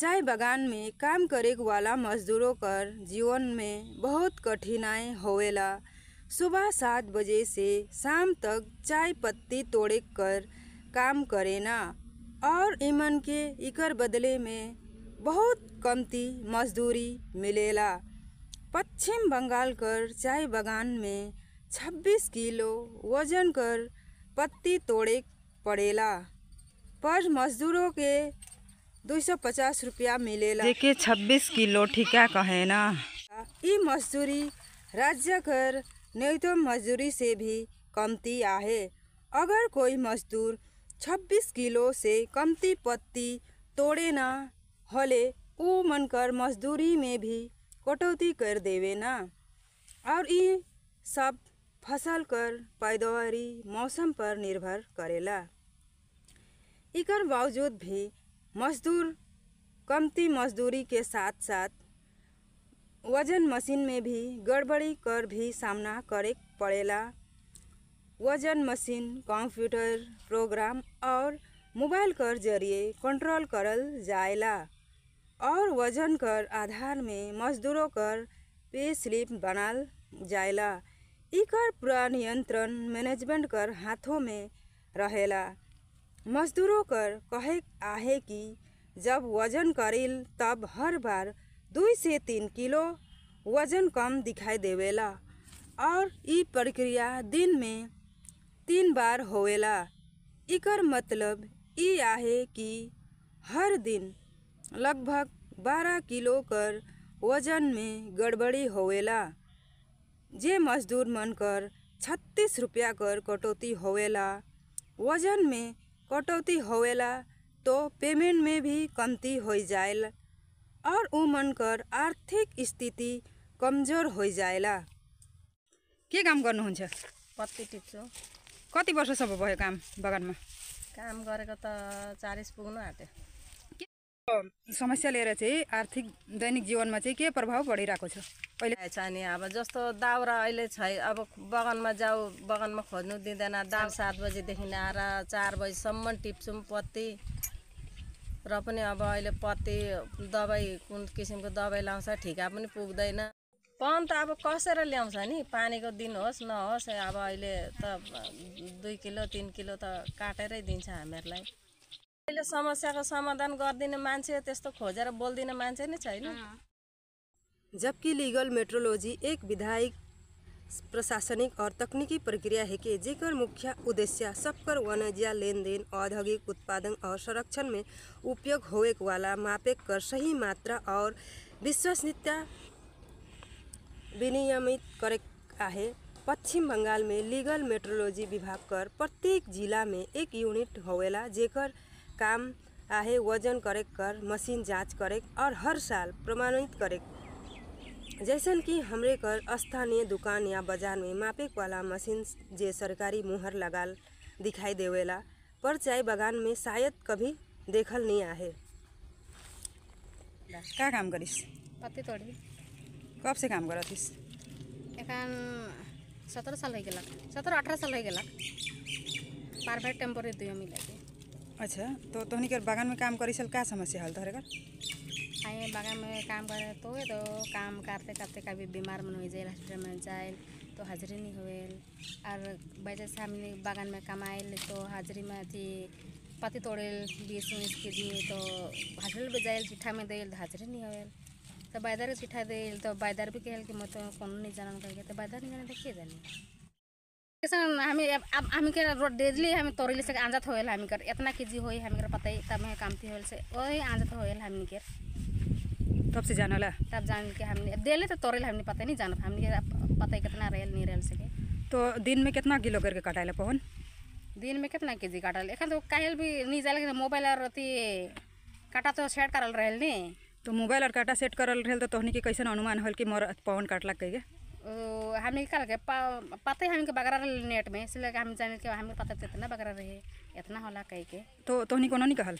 चाय बगान में काम करे वाला मजदूरों कर जीवन में बहुत कठिनाई होवेला सुबह सात बजे से शाम तक चाय पत्ती तोड़े कर काम करे ना और ईमन के इकर बदले में बहुत कमती मजदूरी मिलेला पश्चिम बंगाल कर चाय बगान में 26 किलो वजन कर पत्ती तोड़े पड़ेला पर मजदूरों के 250 सौ पचास रुपया मिले देखिए छब्बीस किलो ठीका कहे ना मजदूरी राज्य कर नहीं तो मजदूरी से भी कमती आहे अगर कोई मजदूर 26 किलो से कमती पत्ती तोड़े ना हले मन मनकर मजदूरी में भी कटौती कर देवे ना और ये सब फसल कर पैदावारी मौसम पर निर्भर करेला इकर बावजूद भी मजदूर कमती मजदूरी के साथ साथ वजन मशीन में भी गड़बड़ी कर भी सामना करे पड़ेला वजन मशीन कंप्यूटर प्रोग्राम और मोबाइल कर जरिए कंट्रोल करल जाएला और वजन कर आधार में मजदूरों कर पे स्लिप बनाल जाएला इकर पूरा नियंत्रण मैनेजमेंट कर हाथों में रहेला मजदूरों कर कहे आहे कि जब वजन करिल तब हर बार दू से तीन किलो वजन कम दिखाई देवेला और इ प्रक्रिया दिन में तीन बार होवेला इकर मतलब इ आहे कि हर दिन लगभग बारह किलो कर वजन में गड़बड़ी होवेला जे मजदूर मन कर छत्तीस रुपया कर कटौती होवेला वजन में कटौती होवेला तो पेमेंट में भी कमती हो जायला और उमन कर आर्थिक स्थिति कमजोर हो जाएला के काम गर्नुहुन्छ पत्ती टिप्छु कति वर्षसम्म भयो काम बगानमा काम गरेको त चालिस पुग्नु आँट्यो समस्या लिएर चाहिँ आर्थिक दैनिक जीवनमा चाहिँ के प्रभाव बढिरहेको छ अहिले छ नि अब जस्तो दाउरा अहिले छै अब बगानमा जाऊ बगानमा खोज्नु दिँदैन दाल सात बजीदेखि आएर चार बजीसम्म टिप्छौँ पत्ती र पनि अब अहिले पत्ती दबाई कुन किसिमको दबाई लाउँछ ठिका पनि पुग्दैन पन त अब कसेर ल्याउँछ नि पानीको दिन होस् नहोस् अब अहिले त दुई किलो तिन किलो त काटेरै दिन्छ हामीहरूलाई समस्या का समाधान कर मान्छे त्यस्तो खोजेर बोलिदिने मान्छे नै छैन जबकि लीगल मेट्रोलॉजी एक विधायक प्रशासनिक और तकनीकी प्रक्रिया है कि जेकर मुख्य उद्देश्य सबकर वाणिज्य लेनदेन औद्योगिक उत्पादन और संरक्षण में उपयोग होए वाला मापेक कर सही मात्रा और विश्वसनीयता विनियमित करे पश्चिम बंगाल में लीगल मेट्रोलॉजी विभाग कर प्रत्येक जिला में एक यूनिट होवेला जेकर काम आहे वजन करेक कर मशीन जाँच करेक और हर साल प्रमाणित करेक जैसन कि हमरे कर स्थानीय दुकान या बाजार में मापेक वाला मशीन जे सरकारी मुहर लगाल दिखाई देवेला पर चाय बगान में शायद कभी देखल नहीं आहे क्या काम करीस पत्ते तोड़ी कब से काम करतिस एखन सत्रह साल हो गया सत्रह अठारह साल हो गया पारफेक्ट टेम्पोरेरी दुई मिला के अच्छा तो तोहनी के बागान में काम करी सल का समस्या हल तोहरे कर आए बागान में काम करे तो तो काम करते करते कभी बीमार मन हो जाए हॉस्पिटल में जाए तो हाजिरी नहीं हुए और वजह से हमने बागान में कमाइल तो हाजिरी में अथी पति तोड़े बीस उन्नीस के जी तो हाजिरी में जाए चिट्ठा में दिल तो हाजिरी नहीं हुए तो बायदार चिट्ठा दिल तो बायदार भी कहल कि मैं तो कौन नहीं जाना करके तो बायदार नहीं जाना तो क्या जानी किसान हम अब हम के डेली हम तोरील से आंजत हो हम कर इतना के जी हो हम पता ही तब हमें कामती होल से वही आंजत हो हम के तब से जान ला तब जान के हम डेली तो तोरील हम पता नहीं जानत हम पता कितना रेल नहीं रेल सके तो दिन में कितना किलो करके काटाले पवन दिन में कितना के जी काटल एखन तो काहेल भी नहीं जाए लेकिन मोबाइल और अति काटा तो सेट करल रहे नहीं तो मोबाइल और काटा सेट करल रहे तो तोहनी के कैसे अनुमान हो कि मोर पवन काटल कहे हमें कालके पा पाते हामी के बगरा रहे नेट में इसलिए हम जाने के हमें पता तो इतना बगरा रहे इतना होला कह के तो तोहनी कोनो नहीं कहल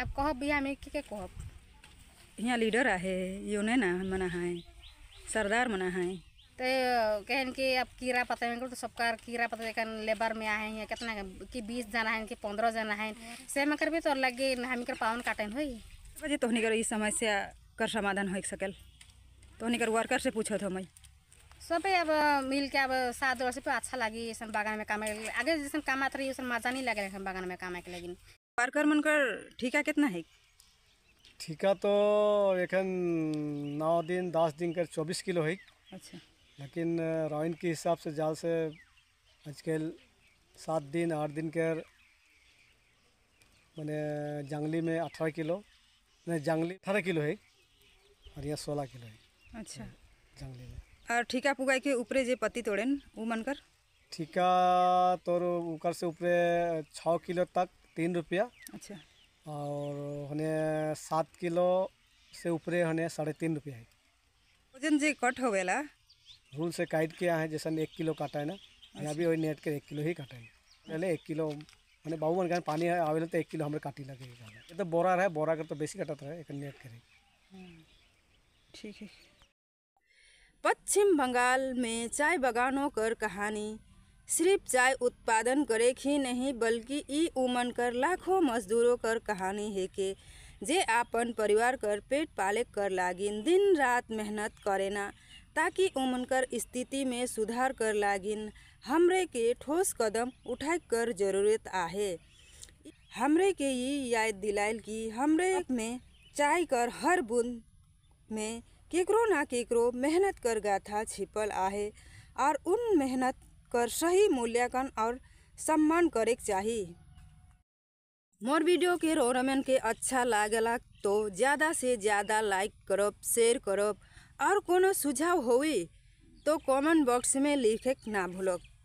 अब कहो भी हमें के के कहो यहाँ लीडर आहे यो नहीं ना मना है सरदार मना है तो कहन कि अब कीड़ा पता है तो सबका कीड़ा पता है लेबर में आए हैं कितना कि बीस जना है कि पंद्रह जना है से में भी तो लगे हम कर पावन काटन हुई तो तोहनी कर समस्या कर समाधान हो सकल तोहनी कर वर्कर से पूछो तो मैं सब अब मिलके अब साथ गर्छ पो अच्छा लागि यसमा बागानमा कामको लागि आगे जैसे काम मात्र यो मजा नहीं लगे बागान में काम के लगी वर्कर मन कर ठीका कितना है ठीका तो एखन नौ दिन दस दिन कर चौबीस किलो है अच्छा लेकिन रोइन के हिसाब से जाल से आजकल सात दिन आठ दिन कर मैंने जंगली में अठारह किलो नहीं जंगली अठारह किलो है और यह सोलह किलो है अच्छा जंगली में और ठीका पुगाई के ऊपर जो पत्ती तोड़ेन वो मन कर ठीका तोर ऊपर से ऊपर छः किलो तक तीन रुपया अच्छा और हने सात किलो से ऊपर हने साढ़े तीन रुपया है वजन जी कट हो होवेला रूल से काट के यहाँ जैसा एक किलो काटा है ना यहाँ भी अच्छा। वही नेट के एक किलो ही काटा है पहले एक किलो मैंने बाबू मन पानी है आवेला तो एक किलो हमारे काटी लगेगा ये तो बोरा रहे बोरा कर तो बेसी कटा रहा एक नेट करे हम्म। ठीक है पश्चिम बंगाल में चाय बगानों कर कहानी सिर्फ चाय उत्पादन करे ही नहीं बल्कि ई उमन कर लाखों मजदूरों कर कहानी है के जे आपन परिवार कर पेट पाले कर लागिन दिन रात मेहनत करेना ताकि उमन कर स्थिति में सुधार कर लागिन हमरे के ठोस कदम उठा कर जरूरत आहे हमरे के ये याद दिलाएल कि हमरे में चाय कर हर बुंद में केकरो ના केकरो मेहनत कर गाथा छिपल आहे और उन मेहनत कर सही मूल्यांकन और सम्मान करे चाहिए मोर वीडियो के रमन के अच्छा लागल तो ज़्यादा से ज़्यादा लाइक करब शेयर करब और कोनो सुझाव हो तो कमेंट बॉक्स में लिखे ना भूलक